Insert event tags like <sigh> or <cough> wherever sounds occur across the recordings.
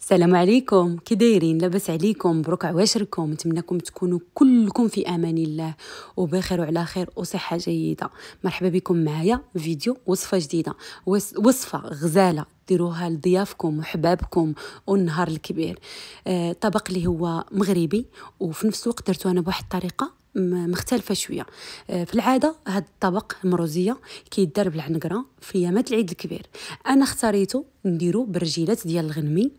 السلام عليكم كي دايرين لاباس عليكم مبروك عواشركم نتمنىكم تكونوا كلكم في امان الله وبخير وعلى خير وصحه جيده مرحبا بكم معايا فيديو وصفه جديده وصفه غزاله ديروها لضيافكم وحبابكم والنهار الكبير آه، طبق اللي هو مغربي وفي نفس الوقت درتو انا بواحد الطريقه مختلفه شويه آه، في العاده هذا الطبق المروزيه كيدار بالعنقره في يامات العيد الكبير انا اختاريته نديرو برجيلات ديال الغنمي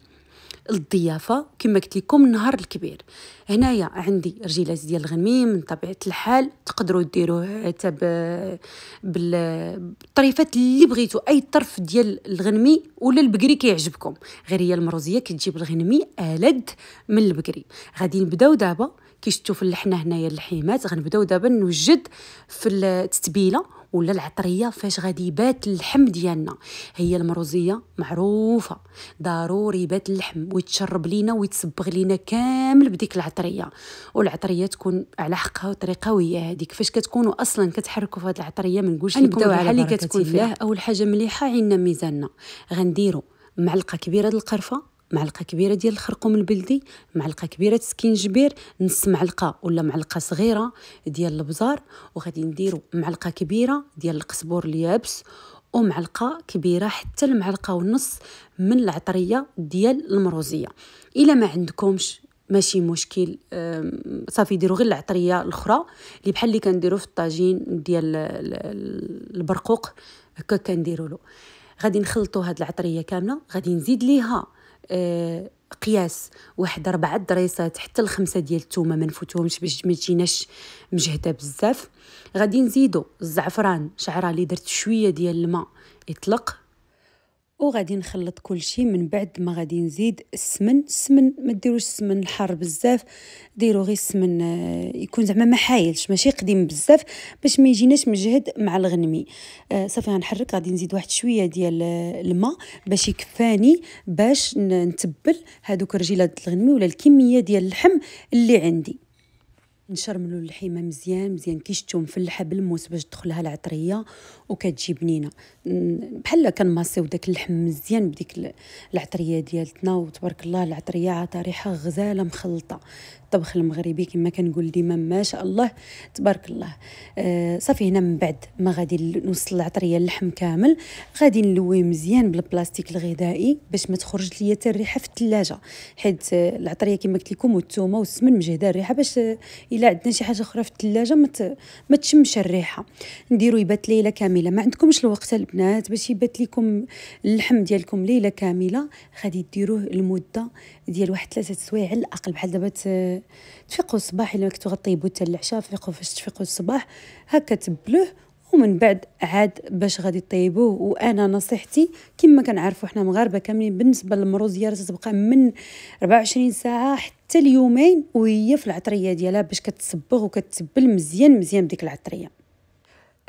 للضيافه كما قلت لكم النهار الكبير هنايا عندي رجيلات ديال الغميم من طبيعه الحال تقدروا ديروه حتى بالطريفات اللي بغيتو اي طرف ديال الغنمي ولا البقري كيعجبكم غير هي المروزيه كتجيب الغنمي الد من البقري غادي نبداو دابا كي شفتوا في اللحنه هنايا اللحيمات غنبداو دابا نوجد في التتبيله ولا العطريه فاش غادي يبات اللحم ديالنا هي المروزيه معروفه ضروري يبات اللحم ويتشرب لينا ويتصبغ لينا كامل بديك العطريه والعطريه تكون على حقها وطريقه وهي هذيك فاش كتكونوا اصلا كتحركوا في هذه العطريه من نقولش نبداو على اللي كتكون فيها اول حاجه مليحه عندنا ميزاننا غنديروا معلقه كبيره د القرفه معلقه كبيره ديال الخرقوم البلدي معلقه كبيره سكينجبير نص معلقه ولا معلقه صغيره ديال البزار وغادي نديرو معلقه كبيره ديال القزبور اليابس ومعلقه كبيره حتى المعلقه ونص من العطريه ديال المروزيه الا ما عندكمش ماشي مشكل صافي ديروا غير العطريه الاخرى اللي بحال اللي كنديروا في الطاجين ديال البرقوق هكا كنديروا له غادي نخلطوا هاد العطريه كامله غادي نزيد ليها آه، قياس واحد ربعة دريسات حتى الخمسة ديال التومة ما نفوتوهمش باش ما تجيناش مجهده بزاف غادي نزيدو الزعفران شعره اللي درت شويه ديال الماء يطلق وغادي نخلط كل شيء من بعد ما غادي نزيد السمن السمن ما ديروش السمن الحار بزاف ديروا غير السمن آه، يكون زعما ما حايلش ماشي قديم بزاف باش ما يجيناش مجهد مع الغنمي آه، صافي غنحرك غادي نزيد واحد شويه ديال آه، الماء باش يكفاني باش نتبل هذوك رجيلات الغنمي ولا الكميه ديال اللحم اللي عندي نشرملو اللحيمه مزيان مزيان كي شتو مفلحه بالموس باش تدخلها العطريه وكتجي بنينه بحال كنماسيو داك اللحم مزيان بديك العطريه ديالتنا وتبارك الله العطريه عطريحه غزاله مخلطه الطبخ المغربي كما كنقول ديما ما شاء الله تبارك الله آه صافي هنا من بعد ما غادي نوصل العطريه اللحم كامل غادي نلويه مزيان بالبلاستيك الغذائي باش ما تخرج ليا حتى الريحه في الثلاجه حيت آه، العطريه كما قلت لكم والثومه والسمن مجهده الريحه باش آه، الا عندنا شي حاجه اخرى في الثلاجه ما, ما تشمش الريحه نديرو يبات ليله كامله ما عندكمش الوقت البنات باش يبات لكم اللحم ديالكم ليله كامله غادي ديروه لمده ديال واحد ثلاثه سوايع على الاقل بحال دابا تفيقوا الصباح لما كنتو غطيبوا حتى العشاء فيقوا فاش تفيقوا الصباح هكا تبلوه ومن بعد عاد باش غادي طيبوه وانا نصيحتي كما كنعرفوا حنا مغاربه كاملين بالنسبه للمروزيه راه تتبقى من 24 ساعه حتى اليومين وهي في العطريه ديالها باش كتصبغ وكتبل مزيان مزيان بديك العطريه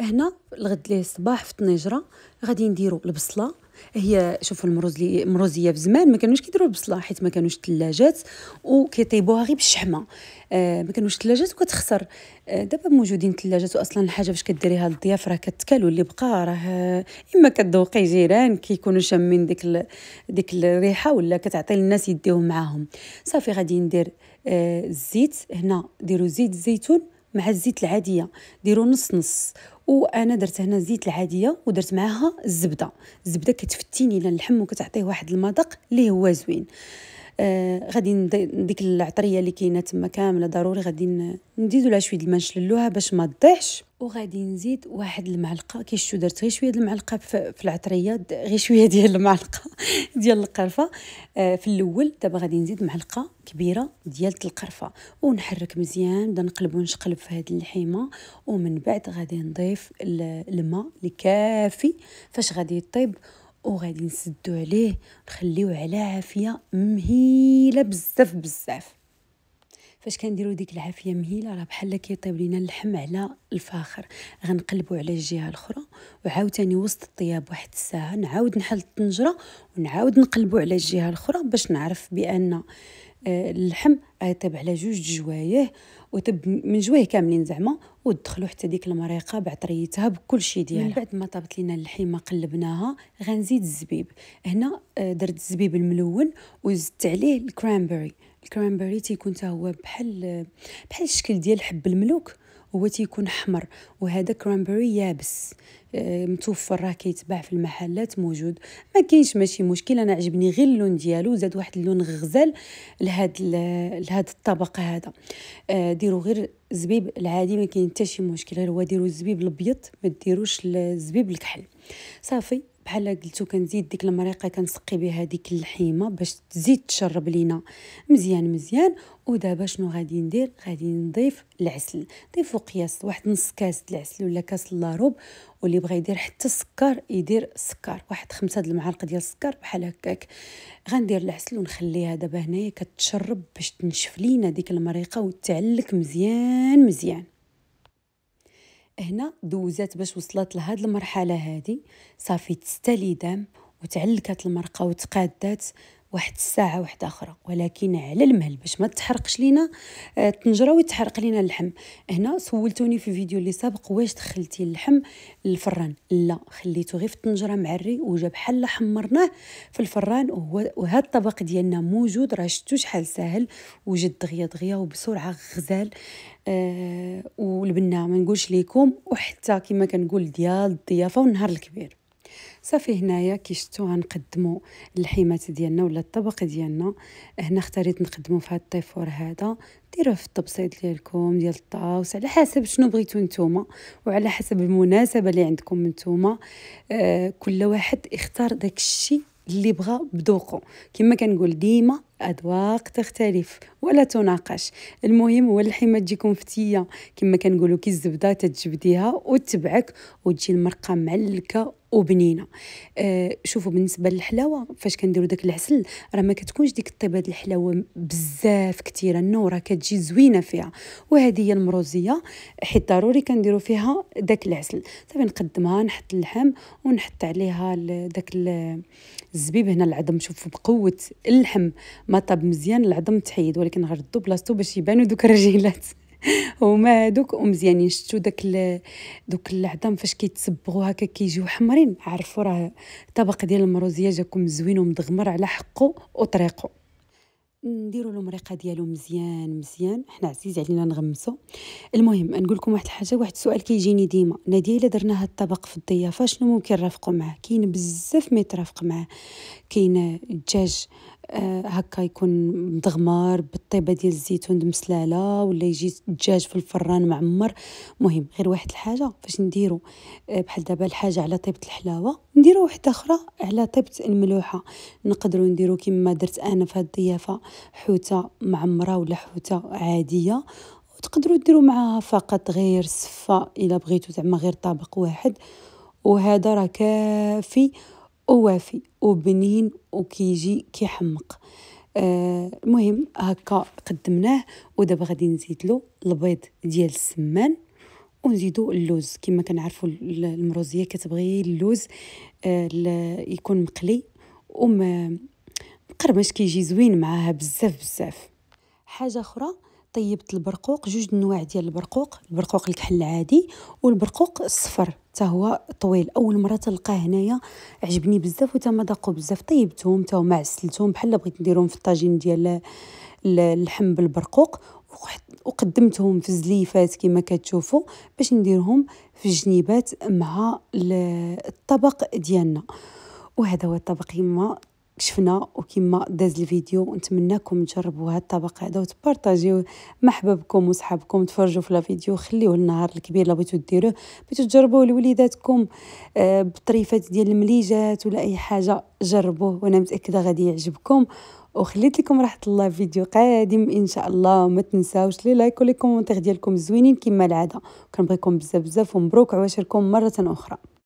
هنا الغد ليه الصباح في الطنيجره غادي نديرو البصله هي شوفوا المروز لي مروزيه في زمان ما كانوش كيديروا البصله حيت ما كانوش الثلاجات وكيطيبوها غير بالشحمه آه ما كانوش الثلاجات وكتخسر آه دابا موجودين الثلاجات واصلا الحاجه باش كديريها للضياف راه كتكال واللي بقى راه اما كتذوقي جيران كيكونوا شامين ديك ال... ديك الريحه ولا كتعطي للناس يديهم معاهم صافي غادي ندير آه الزيت هنا ديروا زيت الزيتون مع الزيت العاديه ديروا نص نص وانا درت هنا الزيت العاديه ودرت معاها الزبده الزبده كتفتيني للحم وكتعطيه واحد المذاق اللي هو زوين آه غادي ديك العطريه اللي كاينه تما كامله ضروري غادي نزيدو لها شويه الماء نشللوها باش ما تضيعش وغادي نزيد واحد المعلقه كي شتو درت غير شويه المعلقه في العطريه غير شويه ديال المعلقه <laughs> ديال القرفه آه، في الاول دابا غادي نزيد معلقه كبيره ديال القرفه ونحرك مزيان نبدا نقلب ونشقلب في هذه الحيمه ومن بعد غادي نضيف الماء اللي كافي فاش غادي يطيب وغادي نسدو عليه نخليوه على عافيه مهيله بزاف بزاف فاش كنديرو ديك العافيه مهيله راه بحال كيطيب لينا اللحم على الفاخر غنقلبو على الجهه الاخرى وعاوتاني وسط الطياب واحد الساعه نعاود نحل الطنجره ونعاود نقلبو على الجهه الاخرى باش نعرف بان آه، اللحم غيطيب على جوج جوايه وطب من جوايه كاملين زعما ودخلوا حتى ديك المريقه بعطريتها بكل شيء ديالها من بعد ما طابت لينا اللحيمه قلبناها غنزيد الزبيب هنا آه، درت الزبيب الملون وزدت عليه الكرانبري الكرانبيري تيكون حتى هو بحال بحال الشكل ديال حب الملوك هو تيكون احمر وهذا كرانبيري يابس آه، متوفر راه كيتباع في المحلات موجود ما كاينش ماشي مشكل انا عجبني غير اللون ديالو زاد واحد اللون غزال لهاد لهاد الطبق هذا آه، ديروا غير الزبيب العادي ما كاين حتى شي مشكل غير هو ديروا الزبيب الابيض ما ديروش الزبيب الكحل صافي بحال قلتو كنزيد ديك المريقه كنسقي بها ديك اللحيمه باش تزيد تشرب لينا مزيان مزيان ودابا شنو غادي ندير غادي نضيف العسل ضيفو قياس واحد نص كاس العسل ولا كاس اللاروب واللي بغى يدير حتى السكر يدير السكر واحد خمسة د المعالق ديال السكر بحال هكاك غندير العسل ونخليها دابا هنايا كتشرب باش تنشف لينا ديك المريقه وتعلك مزيان مزيان هنا دوزات باش وصلت لهاد المرحله هادي صافي تستلي دم وتعلكت المرقه وتقادات واحد الساعة واحدة أخرى ولكن على المهل باش ما تحرقش لينا الطنجرة آه، ويتحرق لينا اللحم هنا سولتوني في الفيديو اللي سابق واش دخلتي اللحم للفران لا خليته غير في الطنجرة معري وجا بحال حمرناه في الفران وهو وهاد الطبق ديالنا موجود راه شفتو شحال ساهل وجد دغيا دغيا وبسرعة غزال آه والبنة ما نقولش ليكم وحتى كما كنقول ديال الضيافة والنهار الكبير صافي هنايا كي شتو غنقدمو اللحيمات ديالنا ولا الطبق ديالنا هنا اختاريت نقدمو في هاد الطيفور هذا ديروه في الطبسيط ديالكم ديال الطاوس على حسب شنو بغيتو نتوما وعلى حسب المناسبه اللي عندكم نتوما آه كل واحد اختار داك الشيء اللي بغا بدوقه كما كنقول ديما أذواق تختلف ولا تناقش المهم هو اللحمة تجيكم فتية كما كنقولوا كي الزبدة تتجبديها وتبعك وتجي المرقة معلكة وبنينه آه شوفوا بالنسبه للحلاوه فاش كنديروا داك العسل راه ما كتكونش ديك الطيبه ديال الحلاوه بزاف كثيره النورة كتجي زوينه فيها وهذه هي المروزيه حيت ضروري كنديروا فيها داك العسل صافي نقدمها نحط اللحم ونحط عليها داك الزبيب هنا العظم شوفوا بقوه اللحم ما طاب مزيان العظم تحيد ولكن غردو بلاصتو باش يبانو دوك الرجيلات <laughs> هما هادوك ومزيانين شتو داك دوك العظام فاش كيتصبغوا هكا كيجيو حمرين عرفوا راه الطبق ديال المروزيه جاكم زوين ومدغمر على حقه وطريقه نديروا المريقه ديالو مزيان مزيان حنا عزيز علينا نغمسو المهم نقول لكم واحد الحاجه واحد السؤال كيجيني ديما ناديه الا درنا هاد الطبق في الضيافه شنو ممكن نرافقو معاه كاين بزاف ما يترافق معاه كاين الدجاج آه، هكا يكون مدغمار بالطيبه ديال الزيتون مسلاله ولا يجي الدجاج في الفران معمر مهم غير واحد الحاجه فاش نديرو آه، بحال دابا الحاجه على طيبه الحلاوه نديرو واحده اخرى على طيبه الملوحه نقدروا نديرو كما درت انا في هاد الضيافه حوته معمره ولا حوته عاديه وتقدروا ديروا معاها فقط غير صفة الا بغيتو زعما غير طابق واحد وهذا راه كافي ووافي وبنين وكيجي كيحمق آه المهم هكا قدمناه ودابا غادي نزيد له البيض ديال السمان ونزيدو اللوز كما كنعرفوا المروزيه كتبغي اللوز آه يكون مقلي وما مقرمش كيجي زوين معاها بزاف بزاف حاجه اخرى طيبت البرقوق جوج انواع ديال البرقوق البرقوق الكحل العادي والبرقوق الصفر حتى هو طويل اول مره تلقاه هنايا عجبني بزاف وتا ما ذاقو بزاف طيبتهم حتى هما عسلتهم بحال بغيت نديرهم في الطاجين ديال اللحم بالبرقوق وقدمتهم في الزليفات كما كتشوفوا باش نديرهم في الجنيبات مع الطبق ديالنا وهذا هو الطبق يما كشفنا وكما داز الفيديو نتمنىكم تجربوا هذا الطبق هذا وتبارطاجيو مع حبابكم وصحابكم تفرجوا في الفيديو خليوه النهار الكبير اللي بغيتو ديروه بغيتو تجربوه لوليداتكم آه، بطريفات ديال المليجات ولا اي حاجه جربوه وانا متاكده غادي يعجبكم وخليت لكم راحه الله في فيديو قادم ان شاء الله وما تنساوش لي لايك ولي كومونتير ديالكم زوينين كما العاده كنبغيكم بزاف بزاف ومبروك عواشركم مره اخرى